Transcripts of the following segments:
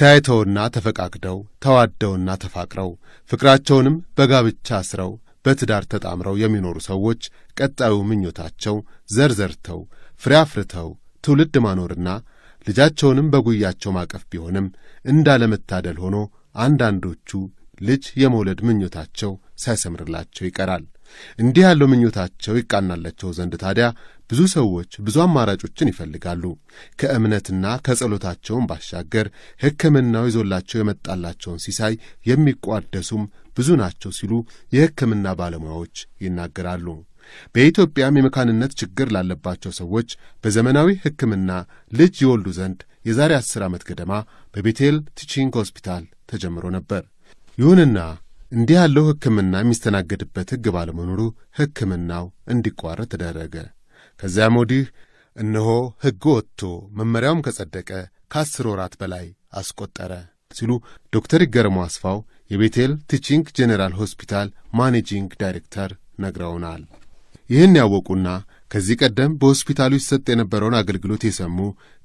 ተያይተውና ተፈቃቅደው ተዋደውና ተፋቅረው ፍቅራቸውንም በጋብቻ አስረው በትዳር ተጣምረው የሚኖሩ ሰዎች ቀጣዩ ምኞታቸው ዘርዘርተው ፍሬያፍርተው ትውልድ ማኖርና ልጃቸውንም በጉያቸው ማቀፍ ቢሆንም እንዳለመታደል ሆኖ አንዳንዶቹ ልጅ የመውለድ ምኞታቸው ሳይሰምርላቸው ይቀራል። እንዲህ ያለው ምኞታቸው ይቃናላቸው ዘንድ ታዲያ ብዙ ሰዎች ብዙ አማራጮችን ይፈልጋሉ። ከእምነትና ከጸሎታቸውን ባሻገር ሕክምናው ይዞላቸው የመጣላቸውን ሲሳይ የሚቋደሱም ብዙ ናቸው ሲሉ የሕክምና ባለሙያዎች ይናገራሉ። በኢትዮጵያም የመካንነት ችግር ላለባቸው ሰዎች በዘመናዊ ሕክምና ልጅ ይወልዱ ዘንድ የዛሬ አስር ዓመት ገደማ በቤቴል ቲቺንግ ሆስፒታል ተጀምሮ ነበር። ይሁንና እንዲህ ያለው ሕክምና የሚስተናገድበት ሕግ ባለመኖሩ ሕክምናው እንዲቋረጥ ተደረገ። ከዚያም ወዲህ እነሆ ሕግ ወጥቶ መመሪያውም ከጸደቀ ከአስር ወራት በላይ አስቆጠረ ሲሉ ዶክተር ይገርሙ አስፋው የቤቴል ቲቺንግ ጄኔራል ሆስፒታል ማኔጂንግ ዳይሬክተር ነግረውናል። ይህን ያወቁና ከዚህ ቀደም በሆስፒታሉ ይሰጥ የነበረውን አገልግሎት የሰሙ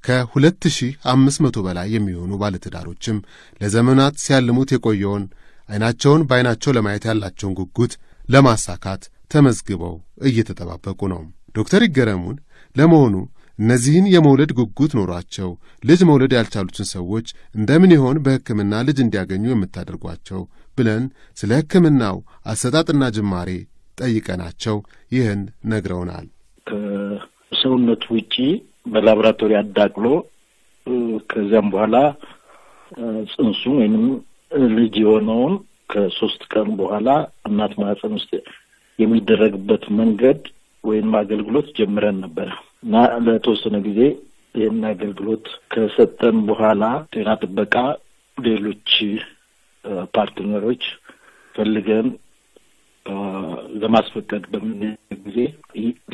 ከ2500 በላይ የሚሆኑ ባለትዳሮችም ለዘመናት ሲያልሙት የቆየውን ዐይናቸውን በዐይናቸው ለማየት ያላቸውን ጉጉት ለማሳካት ተመዝግበው እየተጠባበቁ ነው። ዶክተር ይገረሙን ለመሆኑ እነዚህን የመውለድ ጉጉት ኖሯቸው ልጅ መውለድ ያልቻሉትን ሰዎች እንደምን ይሆን በሕክምና ልጅ እንዲያገኙ የምታደርጓቸው ብለን ስለ ሕክምናው አሰጣጥና ጅማሬ ጠይቀናቸው ይህን ነግረውናል። ከሰውነት ውጪ በላቦራቶሪ አዳቅሎ ከዚያም በኋላ ጽንሱን ወይም ልጅ የሆነውን ከሶስት ቀን በኋላ እናት ማህፀን ውስጥ የሚደረግበት መንገድ ወይም አገልግሎት ጀምረን ነበረ እና ለተወሰነ ጊዜ ይህን አገልግሎት ከሰጠን በኋላ ጤና ጥበቃ ሌሎች ፓርትነሮች ፈልገን ለማስፈቀድ በምን ጊዜ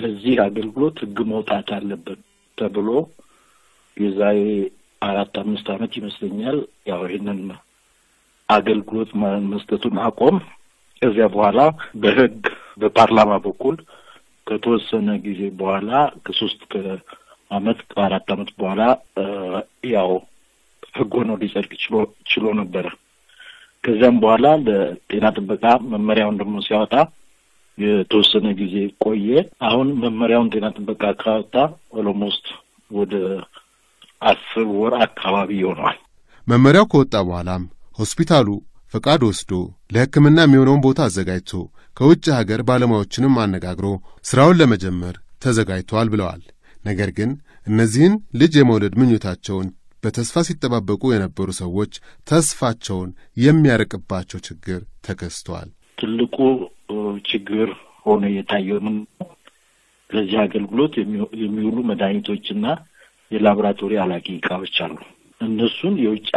ለዚህ አገልግሎት ህግ መውጣት አለበት ተብሎ የዛሬ አራት አምስት ዓመት ይመስለኛል ያው ይህንን አገልግሎት መስጠቱን አቆም። ከዚያ በኋላ በህግ በፓርላማ በኩል ከተወሰነ ጊዜ በኋላ ከሶስት ከአመት ከአራት አመት በኋላ ያው ህግ ሆኖ ሊጸድቅ ችሎ ነበረ። ከዚያም በኋላ ለጤና ጥበቃ መመሪያውን ደግሞ ሲያወጣ የተወሰነ ጊዜ ቆየ። አሁን መመሪያውን ጤና ጥበቃ ካወጣ ኦሎሞስት ወደ አስር ወር አካባቢ ይሆነዋል። መመሪያው ከወጣ በኋላም ሆስፒታሉ ፈቃድ ወስዶ ለሕክምና የሚሆነውን ቦታ አዘጋጅቶ ከውጭ ሀገር ባለሙያዎችንም አነጋግሮ ሥራውን ለመጀመር ተዘጋጅቷል ብለዋል። ነገር ግን እነዚህን ልጅ የመውለድ ምኞታቸውን በተስፋ ሲጠባበቁ የነበሩ ሰዎች ተስፋቸውን የሚያርቅባቸው ችግር ተከስቷል። ትልቁ ችግር ሆኖ የታየው ምን ለዚህ አገልግሎት የሚውሉ መድኃኒቶችና የላቦራቶሪ አላቂ እቃዎች አሉ። እነሱን የውጭ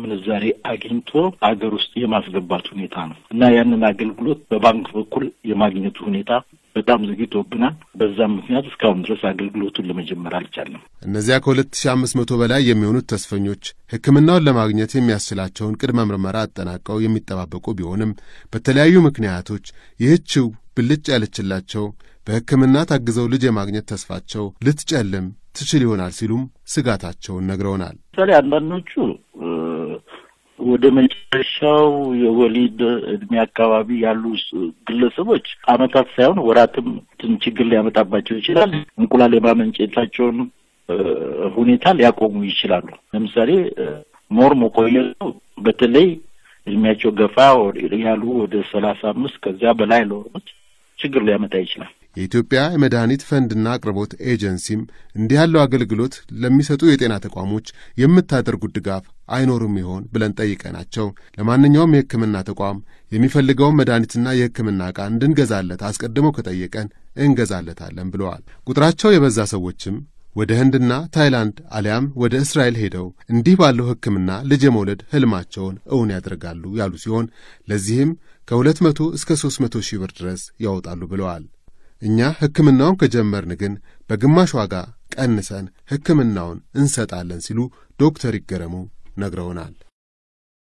ምንዛሬ አግኝቶ አገር ውስጥ የማስገባት ሁኔታ ነው እና ያንን አገልግሎት በባንክ በኩል የማግኘቱ ሁኔታ በጣም ዘግይቶብናል። በዛም ምክንያት እስካሁን ድረስ አገልግሎቱን ለመጀመር አልቻለም። እነዚያ ከሁለት ሺ አምስት መቶ በላይ የሚሆኑት ተስፈኞች ሕክምናውን ለማግኘት የሚያስችላቸውን ቅድመ ምርመራ አጠናቀው የሚጠባበቁ ቢሆንም በተለያዩ ምክንያቶች ይህችው ብልጭ ያለችላቸው በሕክምና ታግዘው ልጅ የማግኘት ተስፋቸው ልትጨልም ትችል ይሆናል ሲሉም ስጋታቸውን ነግረውናል። ምሳሌ አንዳንዶቹ ወደ መጨረሻው የወሊድ እድሜ አካባቢ ያሉ ግለሰቦች አመታት ሳይሆን ወራትም ችግር ሊያመጣባቸው ይችላል። እንቁላል የማመንጨታቸውን ሁኔታ ሊያቆሙ ይችላሉ። ለምሳሌ ሞር መቆየ በተለይ እድሜያቸው ገፋ ያሉ ወደ ሰላሳ አምስት ከዚያ በላይ ለሆኖች ችግር ሊያመጣ ይችላል። የኢትዮጵያ የመድኃኒት ፈንድና አቅርቦት ኤጀንሲም እንዲህ ያለው አገልግሎት ለሚሰጡ የጤና ተቋሞች የምታደርጉት ድጋፍ አይኖርም ይሆን ብለን ጠይቀናቸው ለማንኛውም የሕክምና ተቋም የሚፈልገውን መድኃኒትና የሕክምና ዕቃ እንድንገዛለት አስቀድመው ከጠየቀን እንገዛለታለን ብለዋል። ቁጥራቸው የበዛ ሰዎችም ወደ ህንድና ታይላንድ አሊያም ወደ እስራኤል ሄደው እንዲህ ባለው ሕክምና ልጅ የመውለድ ህልማቸውን እውን ያደርጋሉ ያሉ ሲሆን ለዚህም ከሁለት መቶ እስከ ሦስት መቶ ሺህ ብር ድረስ ያወጣሉ ብለዋል። እኛ ሕክምናውን ከጀመርን ግን በግማሽ ዋጋ ቀንሰን ሕክምናውን እንሰጣለን ሲሉ ዶክተር ይገረሙ ነግረውናል።